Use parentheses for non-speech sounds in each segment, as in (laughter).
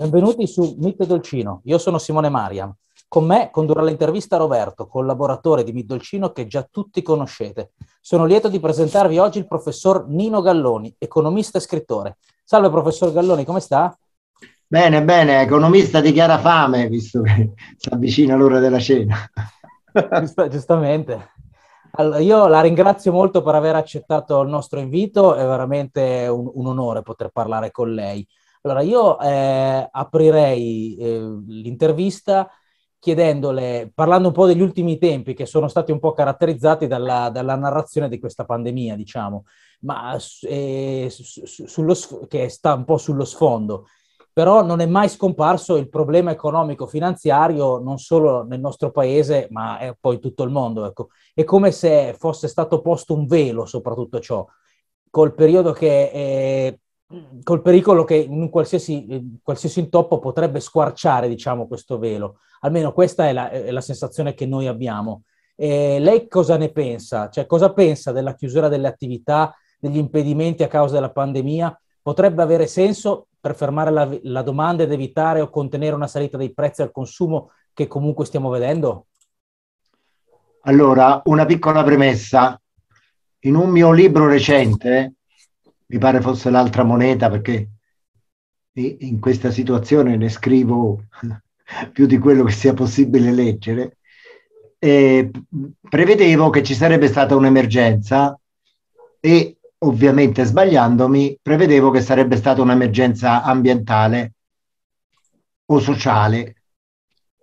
Benvenuti su Meet Dolcino, io sono Simone Mariam. Con me condurrà l'intervista Roberto, collaboratore di Meet Dolcino che già tutti conoscete. Sono lieto di presentarvi oggi il professor Nino Galloni, economista e scrittore. Salve professor Galloni, come sta? Bene, bene, economista di chiara fame, visto che si avvicina l'ora della cena. (laughs) giustamente. Allora, io la ringrazio molto per aver accettato il nostro invito, è veramente un, un onore poter parlare con lei. Allora, io eh, aprirei eh, l'intervista chiedendole, parlando un po' degli ultimi tempi che sono stati un po' caratterizzati dalla, dalla narrazione di questa pandemia, diciamo, ma eh, sullo, che sta un po' sullo sfondo. Però non è mai scomparso il problema economico-finanziario non solo nel nostro paese, ma è eh, poi in tutto il mondo. Ecco. È come se fosse stato posto un velo sopra tutto ciò. Col periodo che eh, col pericolo che in un qualsiasi, eh, qualsiasi, intoppo potrebbe squarciare, diciamo, questo velo. Almeno questa è la, è la sensazione che noi abbiamo. E lei cosa ne pensa? Cioè, cosa pensa della chiusura delle attività, degli impedimenti a causa della pandemia? Potrebbe avere senso per fermare la, la domanda ed evitare o contenere una salita dei prezzi al consumo che comunque stiamo vedendo? Allora, una piccola premessa. In un mio libro recente, mi pare fosse l'altra moneta perché in questa situazione ne scrivo (laughs) più di quello che sia possibile leggere, e prevedevo che ci sarebbe stata un'emergenza e ovviamente sbagliandomi prevedevo che sarebbe stata un'emergenza ambientale o sociale.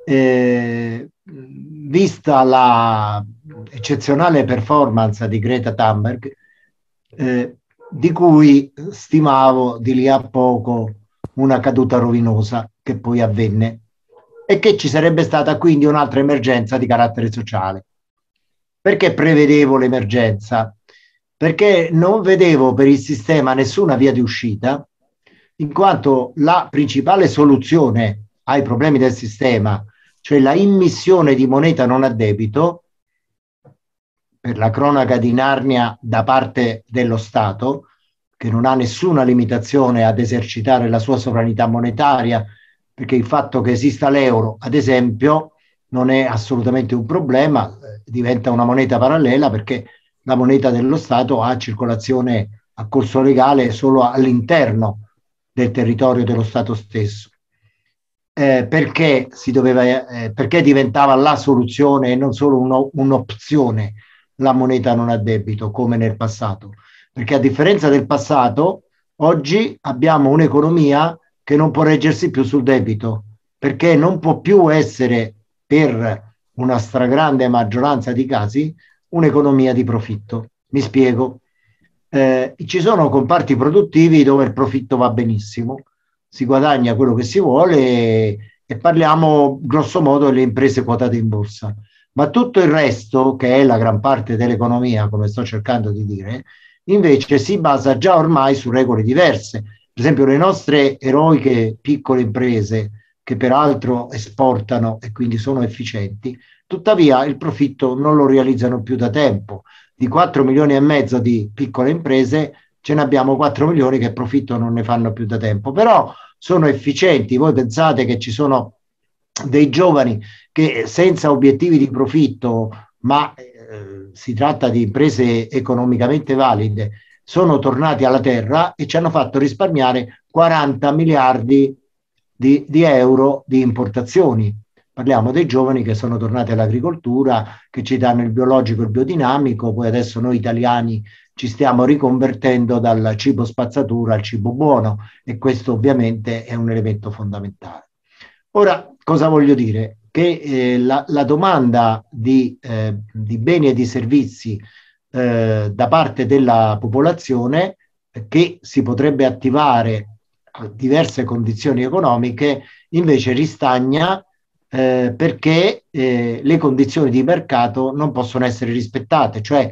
Eh, vista la eccezionale performance di Greta Thunberg, eh, di cui stimavo di lì a poco una caduta rovinosa che poi avvenne e che ci sarebbe stata quindi un'altra emergenza di carattere sociale. Perché prevedevo l'emergenza? Perché non vedevo per il sistema nessuna via di uscita, in quanto la principale soluzione ai problemi del sistema, cioè la immissione di moneta non a debito, per la cronaca di Narnia da parte dello Stato, che non ha nessuna limitazione ad esercitare la sua sovranità monetaria, perché il fatto che esista l'euro, ad esempio, non è assolutamente un problema, eh, diventa una moneta parallela perché la moneta dello Stato ha circolazione a corso legale solo all'interno del territorio dello Stato stesso. Eh, perché, doveva, eh, perché, diventava la soluzione e non solo uno, un'opzione la moneta non a debito come nel passato, perché a differenza del passato, oggi abbiamo un'economia che non può reggersi più sul debito, perché non può più essere per una stragrande maggioranza di casi un'economia di profitto. Mi spiego. Eh, ci sono comparti produttivi dove il profitto va benissimo, si guadagna quello che si vuole e, e parliamo grosso modo delle imprese quotate in borsa ma tutto il resto, che è la gran parte dell'economia, come sto cercando di dire, invece si basa già ormai su regole diverse. Per esempio le nostre eroiche piccole imprese, che peraltro esportano e quindi sono efficienti, tuttavia il profitto non lo realizzano più da tempo. Di 4 milioni e mezzo di piccole imprese ce ne abbiamo 4 milioni che profitto non ne fanno più da tempo, però sono efficienti. Voi pensate che ci sono dei giovani che senza obiettivi di profitto, ma eh, si tratta di imprese economicamente valide, sono tornati alla terra e ci hanno fatto risparmiare 40 miliardi di, di euro di importazioni. Parliamo dei giovani che sono tornati all'agricoltura, che ci danno il biologico e il biodinamico, poi adesso noi italiani ci stiamo riconvertendo dal cibo spazzatura al cibo buono e questo ovviamente è un elemento fondamentale. Ora, cosa voglio dire? Che eh, la, la, domanda di, eh, di, beni e di servizi eh, da parte della popolazione che si potrebbe attivare a eh, diverse condizioni economiche, invece ristagna eh, perché eh, le condizioni di mercato non possono essere rispettate, cioè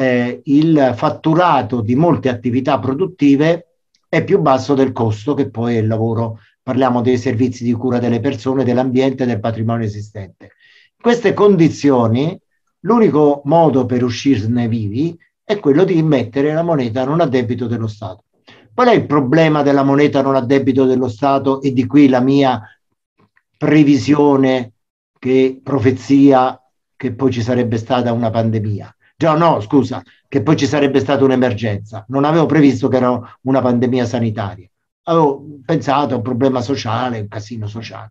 il fatturato di molte attività produttive è più basso del costo che poi il lavoro parliamo dei servizi di cura delle persone, dell'ambiente e del patrimonio esistente. In queste condizioni l'unico modo per uscirne vivi è quello di mettere la moneta non a debito dello Stato. Qual è il problema della moneta non a debito dello Stato e di qui la mia previsione che profezia che poi ci sarebbe stata una pandemia? Già no, scusa, che poi ci sarebbe stata un'emergenza. Non avevo previsto che era una pandemia sanitaria avevo pensato a un problema sociale, un casino sociale.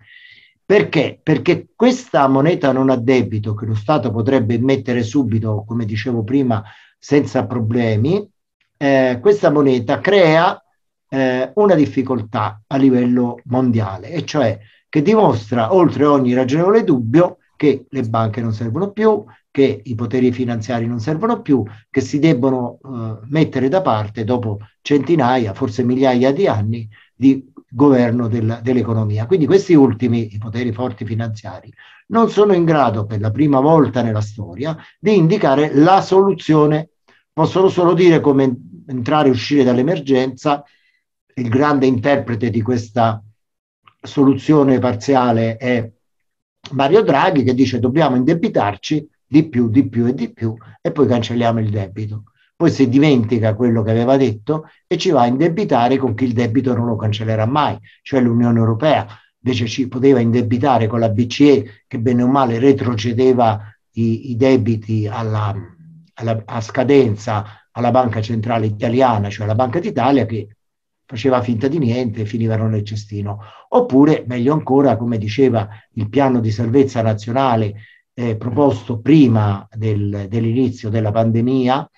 Perché? Perché questa moneta non a debito che lo Stato potrebbe mettere subito, come dicevo prima, senza problemi, eh, questa moneta crea eh, una difficoltà a livello mondiale, e cioè che dimostra, oltre ogni ragionevole dubbio, che le banche non servono più, che i poteri finanziari non servono più, che si debbono eh, mettere da parte dopo centinaia, forse migliaia di anni di governo del, dell'economia. Quindi questi ultimi, i poteri forti finanziari, non sono in grado per la prima volta nella storia di indicare la soluzione, possono solo dire come entrare e uscire dall'emergenza. Il grande interprete di questa soluzione parziale è Mario Draghi che dice dobbiamo indebitarci di più, di più e di più e poi cancelliamo il debito. Poi si dimentica quello che aveva detto e ci va a indebitare con chi il debito non lo cancellerà mai, cioè l'Unione Europea. Invece ci poteva indebitare con la BCE che bene o male retrocedeva i, i debiti alla, alla, a scadenza alla Banca Centrale Italiana, cioè alla Banca d'Italia, che faceva finta di niente e finivano nel cestino. Oppure, meglio ancora, come diceva il piano di salvezza nazionale eh, proposto prima del, dell'inizio della pandemia,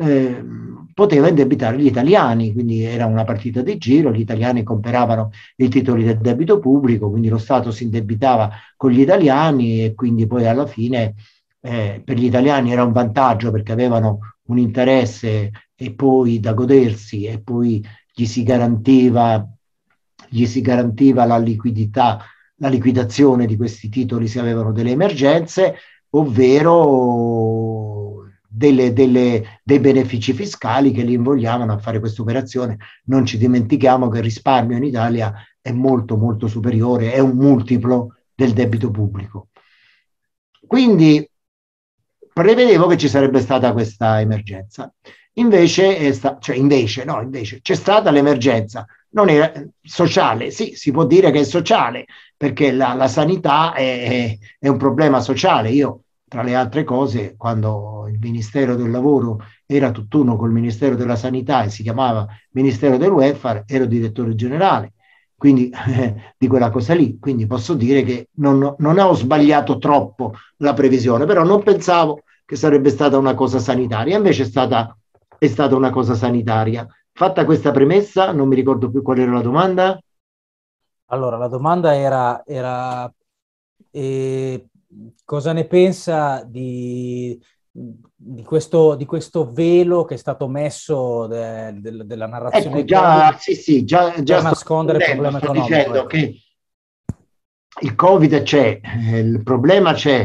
eh, poteva indebitare gli italiani, quindi era una partita di giro, gli italiani comperavano i titoli del debito pubblico, quindi lo Stato si indebitava con gli italiani e quindi poi alla fine eh, per gli italiani era un vantaggio perché avevano un interesse e poi da godersi e poi gli si garantiva, gli si garantiva la liquidità, la liquidazione di questi titoli se avevano delle emergenze, ovvero delle, delle, dei benefici fiscali che li invogliavano a fare questa operazione. Non ci dimentichiamo che il risparmio in Italia è molto molto superiore, è un multiplo del debito pubblico. Quindi prevedevo che ci sarebbe stata questa emergenza Invece, è eh, sta, cioè invece, no, invece c'è stata l'emergenza. Non era eh, sociale, sì, si può dire che è sociale, perché la, la sanità è, è un problema sociale. Io tra le altre cose, quando il Ministero del Lavoro era tutt'uno col Ministero della Sanità e si chiamava Ministero del Welfare, ero direttore generale, quindi eh, (laughs) di quella cosa lì. Quindi posso dire che non, non, ho sbagliato troppo la previsione, però non pensavo che sarebbe stata una cosa sanitaria, invece è stata è stata una cosa sanitaria. Fatta questa premessa, non mi ricordo più qual era la domanda. Allora, la domanda era, era eh, cosa ne pensa di, di questo, di questo, velo che è stato messo de, de, della narrazione ecco, già, sì, sì, già, già nascondere il problema economico. Ecco. che il covid c'è, eh, il problema c'è,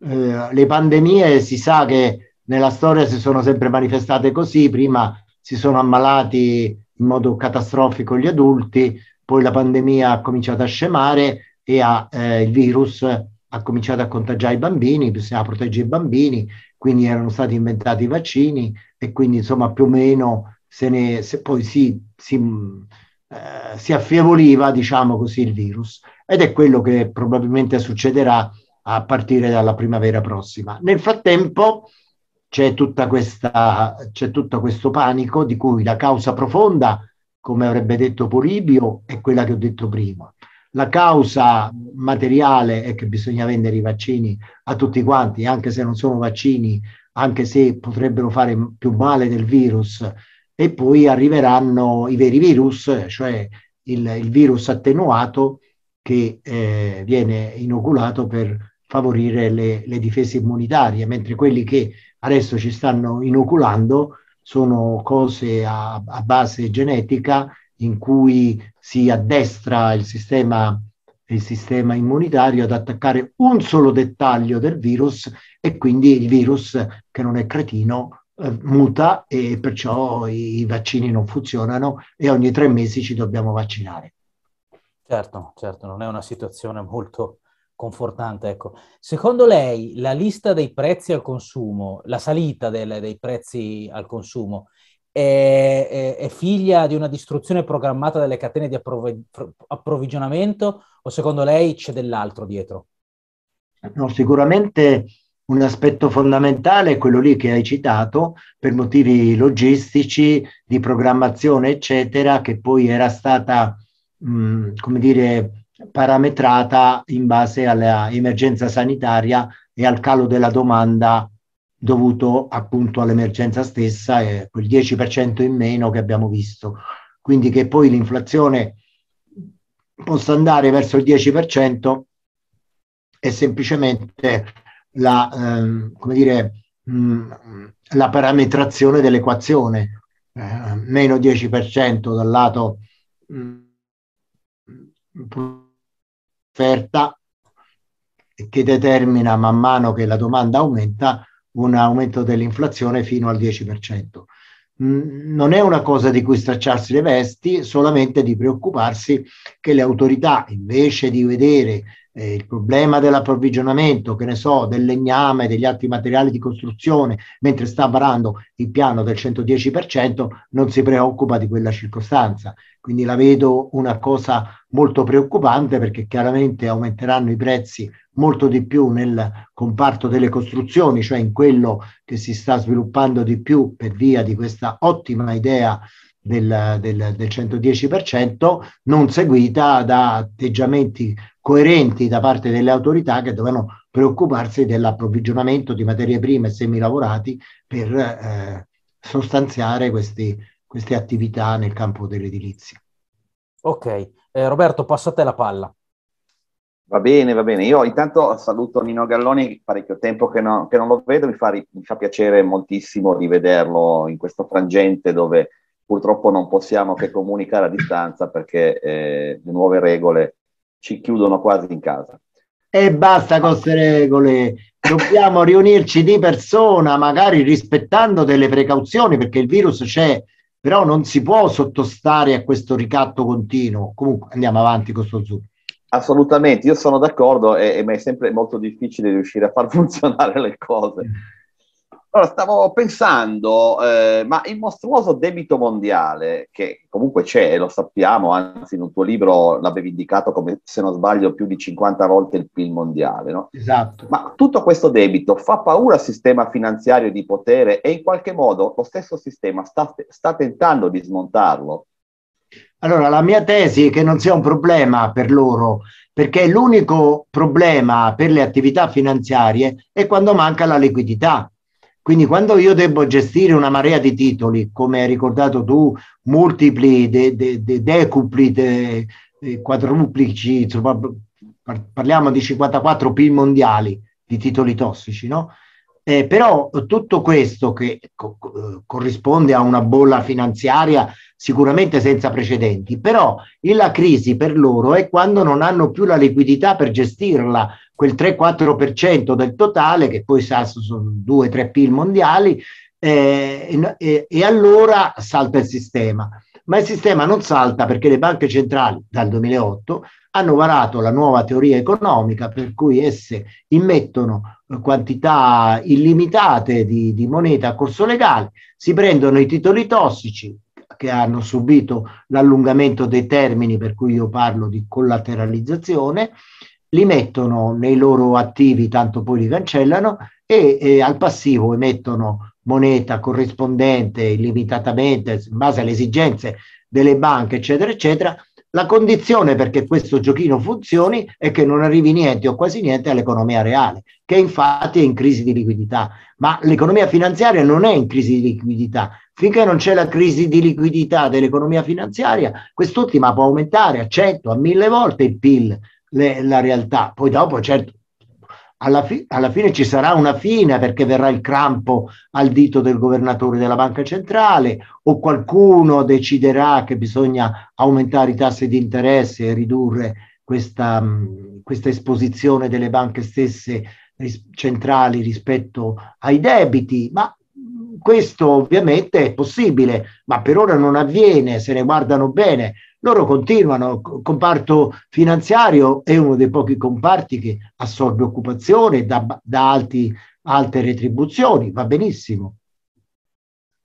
eh, le pandemie si sa che nella storia si sono sempre manifestate così, prima si sono ammalati in modo catastrofico gli adulti, poi la pandemia ha cominciato a scemare e ha, eh, il virus ha cominciato a contagiare i bambini, bisognava proteggere i bambini, quindi erano stati inventati i vaccini e quindi insomma più o meno se ne, se poi si, si, eh, si affievoliva, diciamo così, il virus. Ed è quello che probabilmente succederà a partire dalla primavera prossima. Nel frattempo, c'è, questa, c'è tutto questo panico di cui la causa profonda, come avrebbe detto Polibio, è quella che ho detto prima. La causa materiale è che bisogna vendere i vaccini a tutti quanti, anche se non sono vaccini, anche se potrebbero fare più male del virus. E poi arriveranno i veri virus, cioè il, il virus attenuato che eh, viene inoculato per favorire le, le difese immunitarie, mentre quelli che adesso ci stanno inoculando sono cose a, a base genetica in cui si addestra il sistema, il sistema immunitario ad attaccare un solo dettaglio del virus e quindi il virus che non è cretino eh, muta e perciò i, i, vaccini non funzionano e ogni tre mesi ci dobbiamo vaccinare. Certo, certo, non è una situazione molto confortante. Ecco. Secondo lei la lista dei prezzi al consumo, la salita del, dei prezzi al consumo, è, è, è, figlia di una distruzione programmata delle catene di approv- approvvigionamento o secondo lei c'è dell'altro dietro? No, sicuramente un aspetto fondamentale è quello lì che hai citato per motivi logistici, di programmazione, eccetera, che poi era stata, mh, come dire, parametrata in base all'emergenza sanitaria e al calo della domanda dovuto appunto all'emergenza stessa e quel 10% in meno che abbiamo visto. Quindi che poi l'inflazione possa andare verso il 10% è semplicemente la, ehm, come dire, mh, la parametrazione dell'equazione, eh, meno 10% dal lato mh, offerta che determina man mano che la domanda aumenta un aumento dell'inflazione fino al 10%. Mm, non è una cosa di cui stracciarsi le vesti, solamente di preoccuparsi che le autorità, invece di vedere eh, il problema dell'approvvigionamento, che ne so, del legname, degli altri materiali di costruzione, mentre sta varando il piano del 110%, non si preoccupa di quella circostanza. Quindi la vedo una cosa molto preoccupante perché chiaramente aumenteranno i prezzi molto di più nel comparto delle costruzioni, cioè in quello che si sta sviluppando di più per via di questa ottima idea del, del, del 110%, non seguita da atteggiamenti coerenti da parte delle autorità che dovevano preoccuparsi dell'approvvigionamento di materie prime e semilavorati per eh, sostanziare questi, queste attività nel campo dell'edilizia. Ok, eh, Roberto, passo a te la palla. Va bene, va bene. Io intanto saluto Nino Galloni, parecchio tempo che, no, che non lo vedo, mi fa, mi fa piacere moltissimo rivederlo in questo frangente dove purtroppo non possiamo che comunicare a distanza perché eh, le nuove regole ci chiudono quasi in casa. E basta con queste regole, dobbiamo riunirci di persona, magari rispettando delle precauzioni perché il virus c'è, però non si può sottostare a questo ricatto continuo. Comunque andiamo avanti con questo Zoom. Assolutamente, io sono d'accordo, e, e, ma è sempre molto difficile riuscire a far (laughs) funzionare le cose. Allora, stavo pensando, eh, ma il mostruoso debito mondiale, che comunque c'è, lo sappiamo, anzi in un tuo libro l'avevi indicato come, se non sbaglio, più di 50 volte il PIL mondiale, no? Esatto. Ma tutto questo debito fa paura al sistema finanziario di potere e in qualche modo lo stesso sistema sta, sta tentando di smontarlo. Allora, la mia tesi è che non sia un problema per loro, perché l'unico problema per le attività finanziarie è quando manca la liquidità quindi quando io devo gestire una marea di titoli, come hai ricordato tu, multipli, de, de, de decupli, de, de quadruplici, insomma, parliamo di 54 PIL mondiali di titoli tossici, no? Eh, però tutto questo che co- corrisponde a una bolla finanziaria sicuramente senza precedenti, però la crisi per loro è quando non hanno più la liquidità per gestirla, quel 3-4% del totale, che poi sa sono 2-3 PIL mondiali, eh, e, e allora salta il sistema. Ma il sistema non salta perché le banche centrali dal 2008 hanno varato la nuova teoria economica per cui esse immettono eh, quantità illimitate di, di moneta a corso legale, si prendono i titoli tossici, che hanno subito l'allungamento dei termini, per cui io parlo di collateralizzazione, li mettono nei loro attivi, tanto poi li cancellano, e, e al passivo emettono moneta corrispondente limitatamente, in base alle esigenze delle banche, eccetera, eccetera, la condizione perché questo giochino funzioni è che non arrivi niente o quasi niente all'economia reale, che infatti è in crisi di liquidità. Ma l'economia finanziaria non è in crisi di liquidità. Finché non c'è la crisi di liquidità dell'economia finanziaria, quest'ultima può aumentare a 100, a 1000 volte il PIL, le, la realtà. Poi dopo, certo, alla, fi- alla, fine ci sarà una fine perché verrà il crampo al dito del governatore della banca centrale o qualcuno deciderà che bisogna aumentare i tassi di interesse e ridurre questa, mm, questa esposizione delle banche stesse ris- centrali rispetto ai debiti, ma mm, questo ovviamente è possibile, ma per ora non avviene, se ne guardano bene loro continuano, il comparto finanziario è uno dei pochi comparti che assorbe occupazione da, da alti, alte retribuzioni, va benissimo.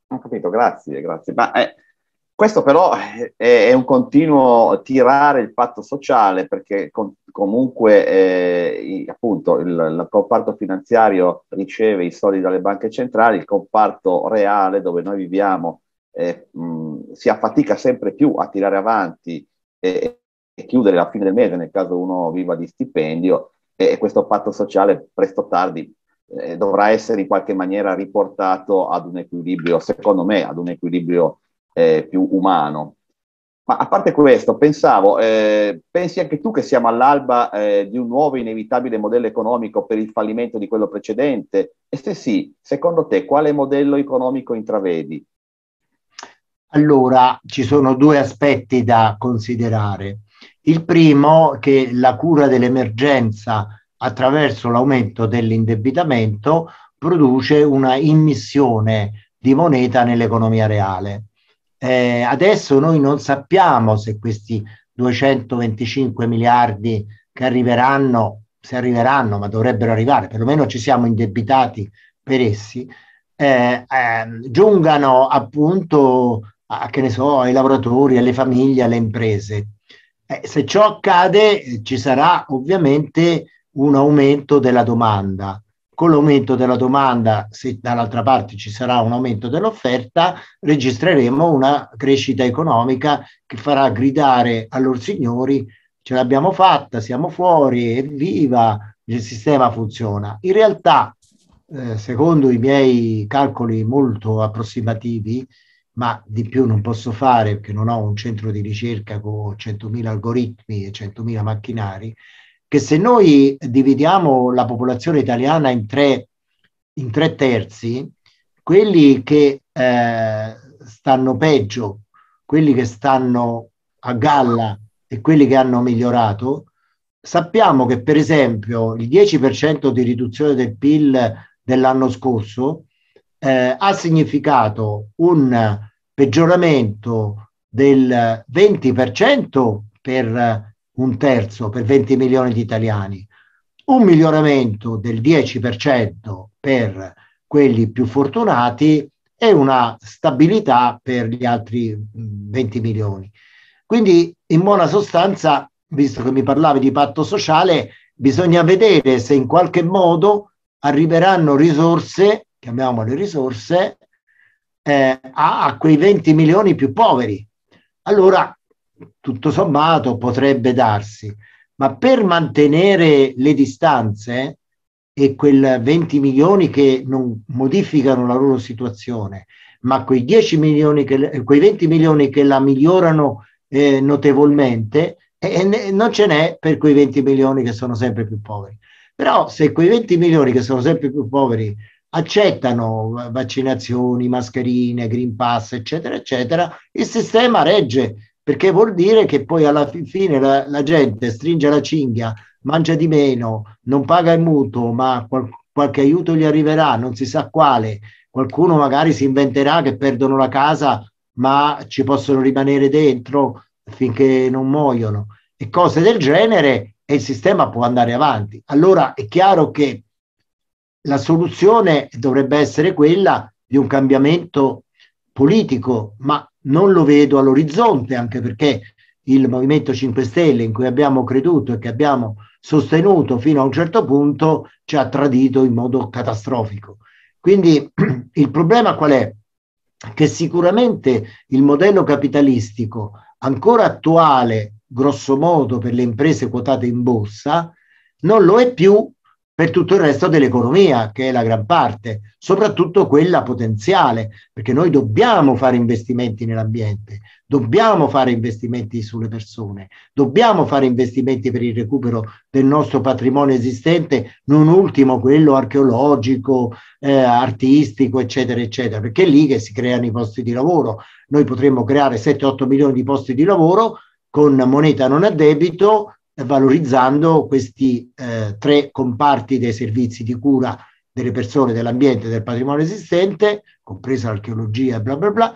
Ho capito, grazie, grazie. Ma eh, questo però è, è, un continuo tirare il patto sociale perché con, comunque eh, appunto il, il, comparto finanziario riceve i soldi dalle banche centrali, il comparto reale dove noi viviamo eh, mh, si affatica sempre più a tirare avanti e, e, chiudere la fine del mese nel caso uno viva di stipendio e, questo patto sociale presto o tardi eh, dovrà essere in qualche maniera riportato ad un equilibrio, secondo me, ad un equilibrio eh, più umano. Ma a parte questo, pensavo, eh, pensi anche tu che siamo all'alba eh, di un nuovo inevitabile modello economico per il fallimento di quello precedente? E se sì, secondo te quale modello economico intravedi? Allora, ci sono due aspetti da considerare. Il primo è che la cura dell'emergenza attraverso l'aumento dell'indebitamento produce una immissione di moneta nell'economia reale. Eh, adesso noi non sappiamo se questi 225 miliardi che arriveranno, se arriveranno, ma dovrebbero arrivare, perlomeno ci siamo indebitati per essi, eh, eh, giungano appunto a, che ne so, ai lavoratori, alle famiglie, alle imprese. Eh, se ciò accade eh, ci sarà ovviamente un aumento della domanda. Con l'aumento della domanda, se dall'altra parte ci sarà un aumento dell'offerta, registreremo una crescita economica che farà gridare a loro signori ce l'abbiamo fatta, siamo fuori, evviva, il sistema funziona. In realtà, eh, secondo i miei calcoli molto approssimativi, ma di più non posso fare perché non ho un centro di ricerca con 100.000 algoritmi e 100.000 macchinari, che se noi dividiamo la popolazione italiana in tre, in tre terzi, quelli che eh, stanno peggio, quelli che stanno a galla e quelli che hanno migliorato, sappiamo che per esempio il 10% di riduzione del PIL dell'anno scorso eh, ha significato un peggioramento del 20% per un terzo, per 20 milioni di italiani, un miglioramento del 10% per quelli più fortunati e una stabilità per gli altri 20 milioni. Quindi in buona sostanza, visto che mi parlavi di patto sociale, bisogna vedere se in qualche modo arriveranno risorse chiamiamole risorse, eh, a, a quei 20 milioni più poveri. Allora, tutto sommato, potrebbe darsi, ma per mantenere le distanze e quel 20 milioni che non modificano la loro situazione, ma quei, 10 milioni che, quei 20 milioni che la migliorano eh, notevolmente, eh, non ce n'è per quei 20 milioni che sono sempre più poveri. Però se quei 20 milioni che sono sempre più poveri accettano vaccinazioni, mascherine, green pass, eccetera, eccetera, il sistema regge perché vuol dire che poi alla fine la, la gente stringe la cinghia, mangia di meno, non paga il mutuo, ma qual, qualche aiuto gli arriverà, non si sa quale, qualcuno magari si inventerà che perdono la casa, ma ci possono rimanere dentro finché non muoiono e cose del genere e il sistema può andare avanti. Allora è chiaro che la soluzione dovrebbe essere quella di un cambiamento politico, ma non lo vedo all'orizzonte, anche perché il Movimento 5 Stelle in cui abbiamo creduto e che abbiamo sostenuto fino a un certo punto ci ha tradito in modo catastrofico. Quindi (clears throat) il problema qual è? Che sicuramente il modello capitalistico ancora attuale, grosso modo per le imprese quotate in borsa, non lo è più per tutto il resto dell'economia, che è la gran parte, soprattutto quella potenziale, perché noi dobbiamo fare investimenti nell'ambiente, dobbiamo fare investimenti sulle persone, dobbiamo fare investimenti per il recupero del nostro patrimonio esistente, non ultimo quello archeologico, eh, artistico, eccetera, eccetera, perché è lì che si creano i posti di lavoro. Noi potremmo creare 7-8 milioni di posti di lavoro con moneta non a debito eh, valorizzando questi eh, tre comparti dei servizi di cura delle persone, dell'ambiente e del patrimonio esistente, compresa l'archeologia e bla bla bla,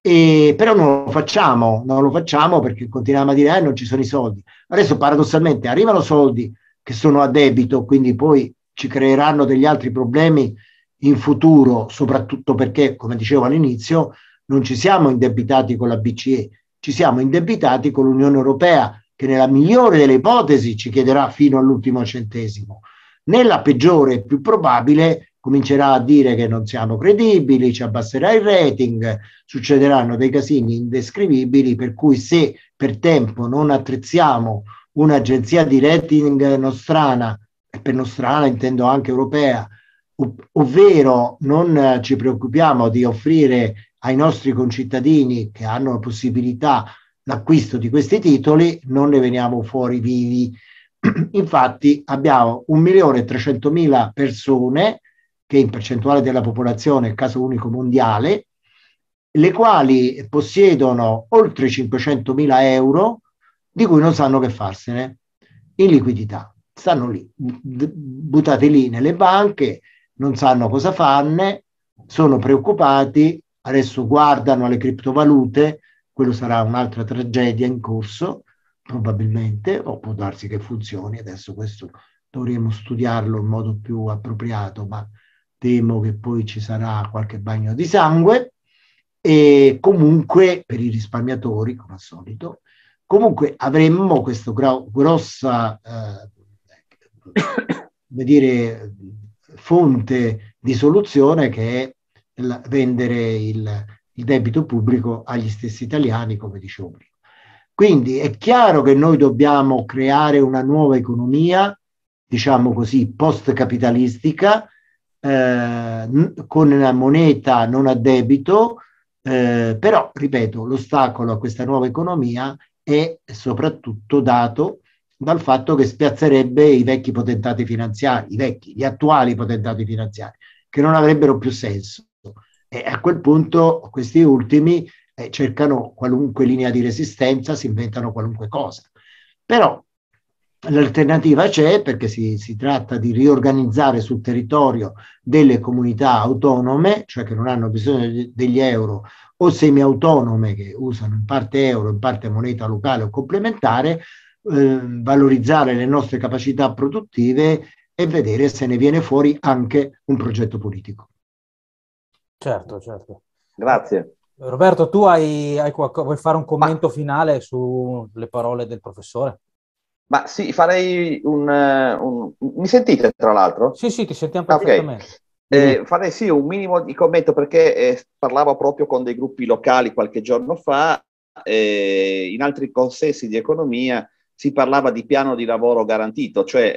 e, però non lo facciamo, non lo facciamo perché continuiamo a dire eh, non ci sono i soldi. Adesso paradossalmente arrivano soldi che sono a debito, quindi poi ci creeranno degli altri problemi in futuro, soprattutto perché, come dicevo all'inizio, non ci siamo indebitati con la BCE, ci siamo indebitati con l'Unione Europea, che nella migliore delle ipotesi ci chiederà fino all'ultimo centesimo, nella peggiore più probabile comincerà a dire che non siamo credibili, ci abbasserà il rating, succederanno dei casini indescrivibili per cui se per tempo non attrezziamo un'agenzia di rating nostrana, e per nostrana intendo anche europea, ov- ovvero non ci preoccupiamo di offrire ai nostri concittadini che hanno la possibilità l'acquisto di questi titoli non ne veniamo fuori vivi. (clears throat) Infatti abbiamo 1.300.000 persone, che in percentuale della popolazione è il caso unico mondiale, le quali possiedono oltre 500.000 euro di cui non sanno che farsene in liquidità. Stanno lì, buttati lì nelle banche, non sanno cosa farne, sono preoccupati, adesso guardano alle criptovalute, quello sarà un'altra tragedia in corso, probabilmente, o può darsi che funzioni, adesso questo dovremo studiarlo in modo più appropriato, ma temo che poi ci sarà qualche bagno di sangue e comunque per i risparmiatori, come al solito, comunque avremmo questa gro- grossa eh, dire, fonte di soluzione che è vendere il il debito pubblico agli stessi italiani, come dicevo prima. Quindi è chiaro che noi dobbiamo creare una nuova economia, diciamo così, post-capitalistica, eh, con una moneta non a debito, eh, però, ripeto, l'ostacolo a questa nuova economia è soprattutto dato dal fatto che spiazzerebbe i vecchi potentati finanziari, i vecchi, gli attuali potentati finanziari, che non avrebbero più senso. E a quel punto questi ultimi eh, cercano qualunque linea di resistenza, si inventano qualunque cosa. Però l'alternativa c'è perché si, si tratta di riorganizzare sul territorio delle comunità autonome, cioè che non hanno bisogno degli euro, o semi-autonome che usano in parte euro, in parte moneta locale o complementare, eh, valorizzare le nostre capacità produttive e vedere se ne viene fuori anche un progetto politico. Certo, certo. Grazie. Roberto, tu hai, hai qualcosa, vuoi fare un commento Ma... finale sulle parole del professore? Ma sì, farei un, eh, un... Mi sentite tra l'altro? Sì, sì, ti sentiamo ah, perfettamente. Okay. Eh, farei sì un minimo di commento perché eh, parlavo proprio con dei gruppi locali qualche giorno fa, eh, in altri consessi di economia si parlava di piano di lavoro garantito, cioè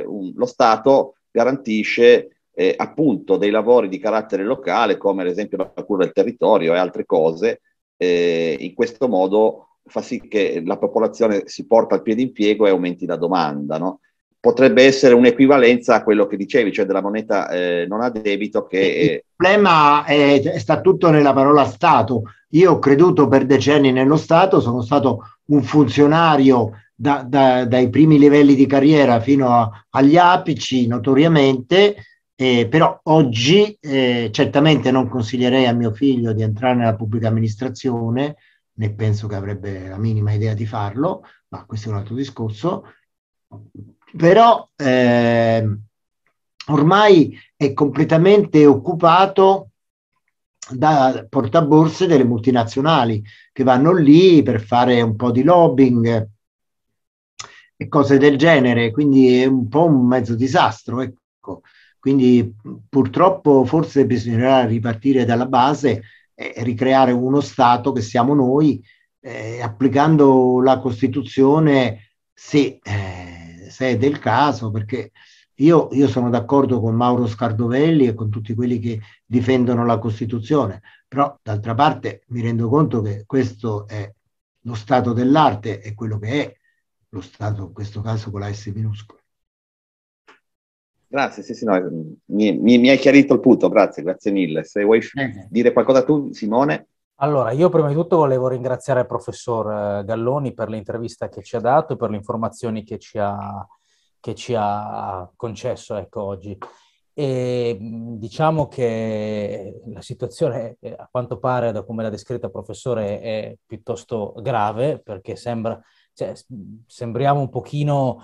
eh, un, lo Stato garantisce eh, appunto dei lavori di carattere locale come ad esempio la cura del territorio e altre cose, eh, in questo modo fa sì che la popolazione si porta al piede impiego e aumenti la domanda. No? Potrebbe essere un'equivalenza a quello che dicevi, cioè della moneta eh, non a debito che... Il problema è, sta tutto nella parola Stato. Io ho creduto per decenni nello Stato, sono stato un funzionario da, da, dai primi livelli di carriera fino a, agli apici, notoriamente, eh, però oggi eh, certamente non consiglierei a mio figlio di entrare nella pubblica amministrazione, né penso che avrebbe la minima idea di farlo, ma questo è un altro discorso. Però eh, ormai è completamente occupato da portaborse delle multinazionali che vanno lì per fare un po' di lobbying e cose del genere, quindi è un po' un mezzo disastro. Ecco. Quindi purtroppo forse bisognerà ripartire dalla base e ricreare uno Stato che siamo noi, eh, applicando la Costituzione se, eh, se, è del caso, perché io, io sono d'accordo con Mauro Scardovelli e con tutti quelli che difendono la Costituzione, però d'altra parte mi rendo conto che questo è lo stato dell'arte, è quello che è lo stato in questo caso con la S minuscola. Grazie, sì, sì, no, mi, mi, mi, hai chiarito il punto, grazie, grazie mille. Se vuoi eh. eh. dire qualcosa tu, Simone. Allora, io prima di tutto volevo ringraziare il professor eh, Galloni per l'intervista che ci ha dato e per le informazioni che ci ha, che ci ha concesso ecco, oggi. E diciamo che la situazione, eh, a quanto pare, da come l'ha descritta il professore, è piuttosto grave perché sembra, cioè, sembriamo un pochino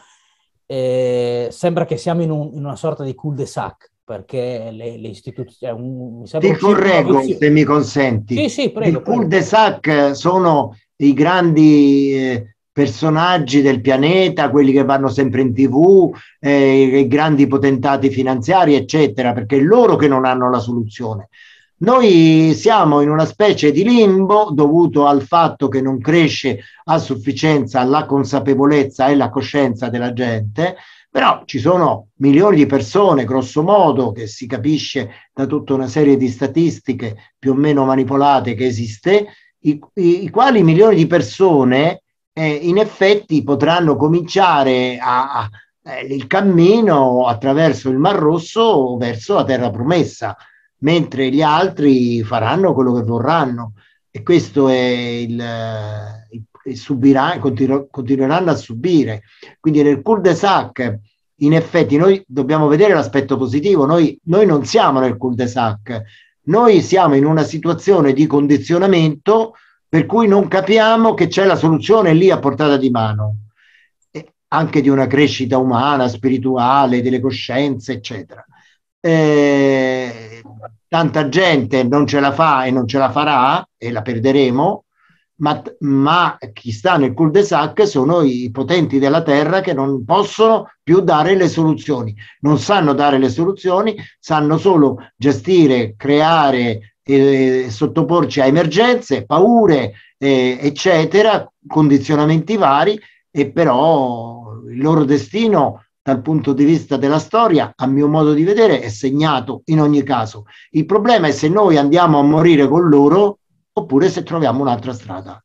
eh, sembra che siamo in, un, in, una sorta di cul-de-sac perché le, le istituzioni... Cioè, un, mi Ti correggo se mi consenti. Sì, sì, prego. I cul-de-sac sono i grandi eh, personaggi del pianeta, quelli che vanno sempre in tv, eh, i grandi potentati finanziari, eccetera, perché è loro che non hanno la soluzione. Noi siamo in una specie di limbo dovuto al fatto che non cresce a sufficienza la consapevolezza e la coscienza della gente, però ci sono milioni di persone, grosso modo, che si capisce da tutta una serie di statistiche più o meno manipolate che esiste, i, i, i quali milioni di persone eh, in effetti potranno cominciare a, a, eh, il cammino attraverso il Mar Rosso verso la terra promessa mentre gli altri faranno quello che vorranno e questo è il, il subirà, continu, continueranno a subire. Quindi nel cul-de-sac, in effetti, noi dobbiamo vedere l'aspetto positivo, noi, noi non siamo nel cul-de-sac, noi siamo in una situazione di condizionamento per cui non capiamo che c'è la soluzione lì a portata di mano, e anche di una crescita umana, spirituale, delle coscienze, eccetera. Eh, tanta gente non ce la fa e non ce la farà e la perderemo, ma, ma chi sta nel cul-de-sac sono i potenti della terra che non possono più dare le soluzioni. Non sanno dare le soluzioni, sanno solo gestire, creare, eh, sottoporci a emergenze, paure, eh, eccetera, condizionamenti vari, e però il loro destino è dal punto di vista della storia, a mio modo di vedere, è segnato in ogni caso. Il problema è se noi andiamo a morire con loro oppure se troviamo un'altra strada.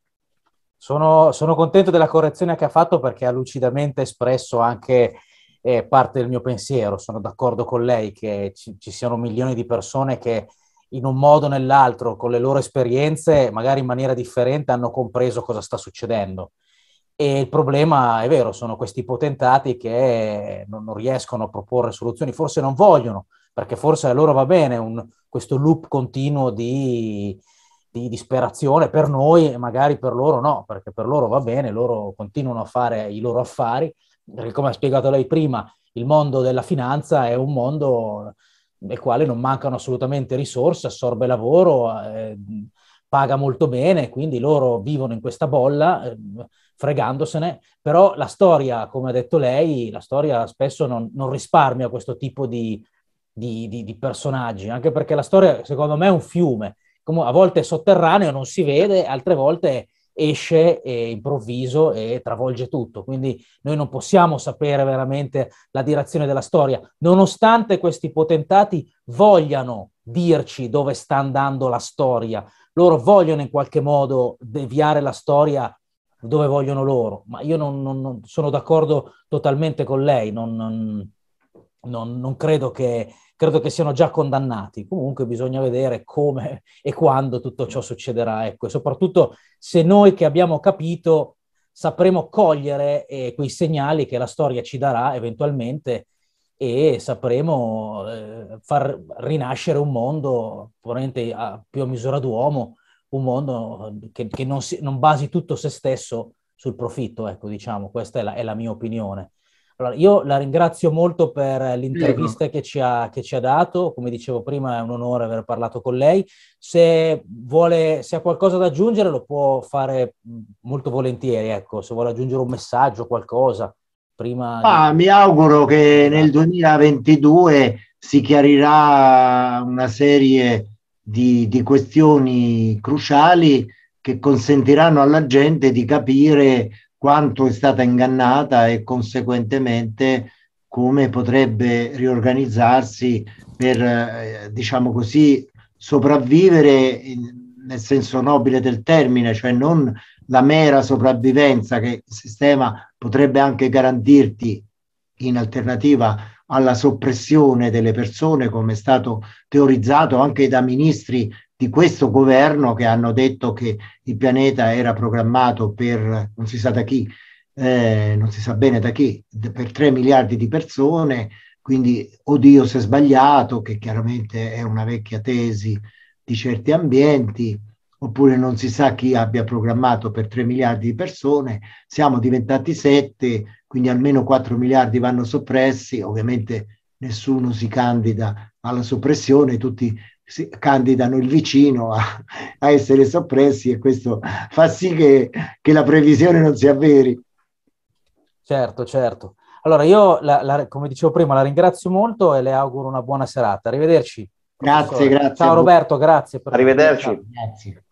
Sono, sono contento della correzione che ha fatto perché ha lucidamente espresso anche eh, parte del mio pensiero. Sono d'accordo con lei che ci, ci siano milioni di persone che in un modo o nell'altro, con le loro esperienze, magari in maniera differente, hanno compreso cosa sta succedendo e il problema è vero, sono questi potentati che non, non riescono a proporre soluzioni, forse non vogliono, perché forse a loro va bene un, questo loop continuo di, di disperazione per noi e magari per loro no, perché per loro va bene, loro continuano a fare i loro affari. perché Come ha spiegato lei prima, il mondo della finanza è un mondo nel quale non mancano assolutamente risorse, assorbe lavoro, eh, paga molto bene, quindi loro vivono in questa bolla eh, fregandosene, però la storia, come ha detto lei, la storia spesso non, non risparmia questo tipo di, di, di, di, personaggi, anche perché la storia secondo me è un fiume, come, a volte è sotterraneo, non si vede, altre volte esce e improvviso e travolge tutto, quindi noi non possiamo sapere veramente la direzione della storia, nonostante questi potentati vogliano dirci dove sta andando la storia, loro vogliono in qualche modo deviare la storia dove vogliono loro, ma io non, non, non sono d'accordo totalmente con lei, non, non credo, che, credo che siano già condannati, comunque bisogna vedere come e quando tutto ciò succederà, ecco, e soprattutto se noi che abbiamo capito sapremo cogliere eh, quei segnali che la storia ci darà eventualmente e sapremo eh, far rinascere un mondo, probabilmente a, più a misura d'uomo, un mondo eh, che, che non, si, non, basi tutto se stesso sul profitto, ecco, diciamo, questa è la, è la mia opinione. Allora, io la ringrazio molto per l'intervista che ci, ha, che ci, ha, dato, come dicevo prima è un onore aver parlato con lei, se, vuole, se ha qualcosa da aggiungere lo può fare mm, molto volentieri, ecco, se vuole aggiungere un messaggio, qualcosa prima... Ah, mi auguro che nel 2022 si chiarirà una serie di, di questioni cruciali che consentiranno alla gente di capire quanto è stata ingannata e conseguentemente come potrebbe riorganizzarsi per, eh, diciamo così, sopravvivere in, nel senso nobile del termine, cioè non la mera sopravvivenza che il sistema potrebbe anche garantirti in alternativa alla soppressione delle persone, come è stato teorizzato anche da ministri di questo governo che hanno detto che il pianeta era programmato per non si sa da chi, eh, non si sa bene da chi, per 3 miliardi di persone, quindi oddio oh è sbagliato, che chiaramente è una vecchia tesi di certi ambienti oppure non si sa chi abbia programmato per 3 miliardi di persone, siamo diventati 7, quindi almeno 4 miliardi vanno soppressi, ovviamente nessuno si candida alla soppressione, tutti si candidano il vicino a, a essere soppressi e questo fa sì che, che, la previsione non si avveri. Certo, certo. Allora io, la, la, come dicevo prima, la ringrazio molto e le auguro una buona serata. Arrivederci. Grazie, grazie. Ciao Roberto, grazie. Per Arrivederci. Grazie.